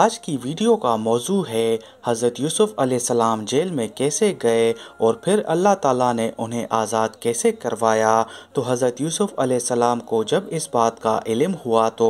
आज की वीडियो का मौजू है हज़रत यूसुफ़ सलाम जेल में कैसे गए और फिर अल्लाह ताला ने उन्हें आज़ाद कैसे करवाया तो हज़रत यूसुफ़ सलाम को जब इस बात का इल्म हुआ तो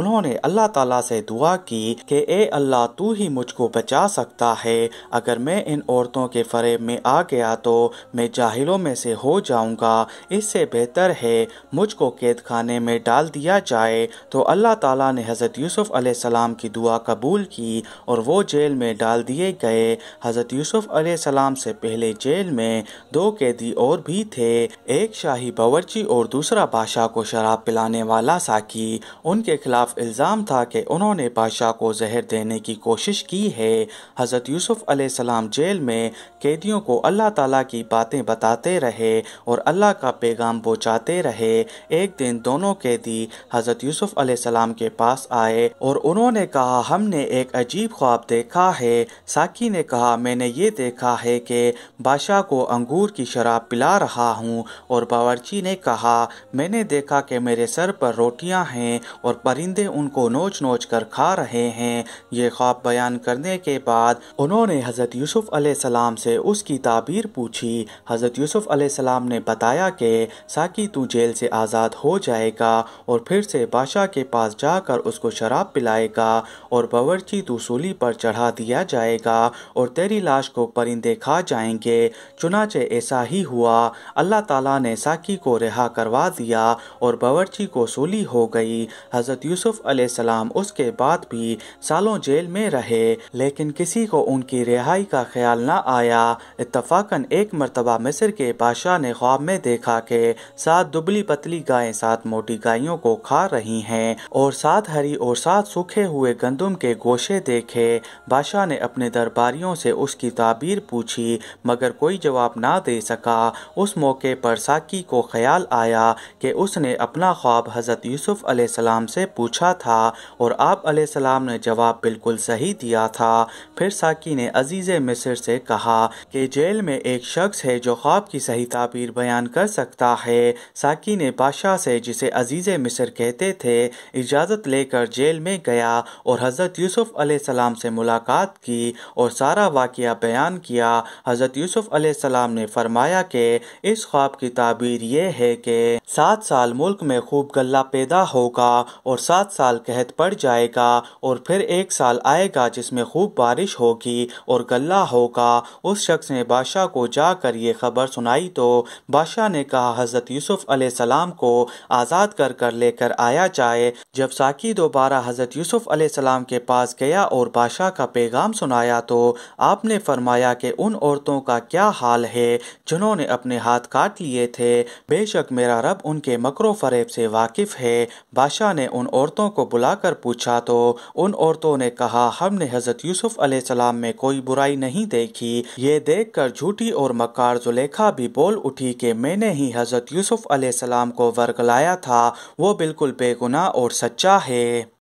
उन्होंने अल्लाह ताला से दुआ की कि ए अल्लाह तू ही मुझको बचा सकता है अगर मैं इन औरतों के फरेब में आ गया तो मैं जाहिलों में से हो जाऊँगा इससे बेहतर है मुझको कैद खाने में डाल दिया जाए तो अल्लाह ताला ने हज़रत यूसुफ़ सलाम की दुआ कबूल की और वो जेल में डाल दिए गए हज़रत यूसुफ सलाम से पहले जेल में दो कैदी और भी थे एक शाही बावर्ची और दूसरा बादशाह को शराब पिलाने वाला साकी उनके खिलाफ इल्ज़ाम था कि उन्होंने बादशाह को जहर देने की कोशिश की है हज़रत यूसुफ सलाम जेल में कैदियों को अल्लाह ताला की बातें बताते रहे और अल्लाह का पैगाम पहुँचाते रहे एक दिन दोनों कैदी हज़रत यूसुफ सलाम के पास आए और उन्होंने कहा हम हमने एक अजीब ख्वाब देखा है साकी ने कहा मैंने ये देखा है कि बादशाह को अंगूर की शराब पिला रहा हूँ और बावरची ने कहा मैंने देखा कि मेरे सर पर रोटियाँ हैं और परिंदे उनको नोच नोच कर खा रहे हैं ये ख्वाब बयान करने के बाद उन्होंने हज़रत यूसुफ़ सलाम से उसकी ताबीर पूछी हज़रत यूसुफ़ सलाम ने बताया कि साकी तू जेल से आज़ाद हो जाएगा और फिर से बादशाह के पास जाकर उसको शराब पिलाएगा और बावरची दूसूली पर चढ़ा दिया जाएगा और तेरी लाश को परिंदे खा जाएंगे चुनाचे ऐसा ही हुआ अल्लाह ताला ने साकी को रिहा करवा दिया और बावरची को सूली हो गई हज़रत यूसुफ अलैहिस्सलाम उसके बाद भी सालों जेल में रहे लेकिन किसी को उनकी रिहाई का ख्याल न आया इतफाकन एक मरतबा मिस्र के बादशाह ने ख्वाब में देखा के सात दुबली पतली गायें सात मोटी गायों को खा रही हैं और सात हरी और सात सूखे हुए गंदम के के गोशे देखे बादशाह ने अपने दरबारियों से उसकी ताबीर पूछी मगर कोई जवाब ना दे सका उस मौके पर साकी को ख्याल आया कि उसने अपना ख्वाब हज़रत यूसुफ सलाम से पूछा था और आप सलाम ने जवाब बिल्कुल सही दिया था फिर साकी ने अजीज़ मिस्र से कहा कि जेल में एक शख्स है जो ख्वाब की सही ताबीर बयान कर सकता है साकी ने बादशाह से जिसे अजीज़ मिस्र कहते थे इजाज़त लेकर जेल में गया और हज़रत हज़रत यूसुफ़ सलाम से मुलाकात की और सारा वाक़ बयान किया हज़रत यूसुफ़ सलाम ने फरमाया कि इस ख्वाब की ताबीर यह है कि सात साल मुल्क में खूब गल्ला पैदा होगा और सात साल कहत पड़ जाएगा और फिर एक साल आएगा जिसमें खूब बारिश होगी और गल्ला होगा उस शख्स ने बादशाह को जाकर ये खबर सुनाई तो बादशाह ने कहा हज़रत यूसुफ़ सलाम को आज़ाद कर कर लेकर आया जाए जब साकी दोबारा हज़रत यूसुफ़ सलाम के के पास गया और बादशाह का पैगाम सुनाया तो आपने फरमाया कि उन औरतों का क्या हाल है जिन्होंने अपने हाथ काट लिए थे बेशक मेरा रब उनके मकरो फरेब से वाकिफ है बादशाह ने उन औरतों को बुलाकर पूछा तो उन औरतों ने कहा हमने हजरत यूसुफ अलैहिस्सलाम में कोई बुराई नहीं देखी ये देख कर झूठी और मकार जुलेखा भी बोल उठी कि मैंने ही हजरत यूसुफ अलैहिस्सलाम को वर्गलाया था वो बिल्कुल बेगुनाह और सच्चा है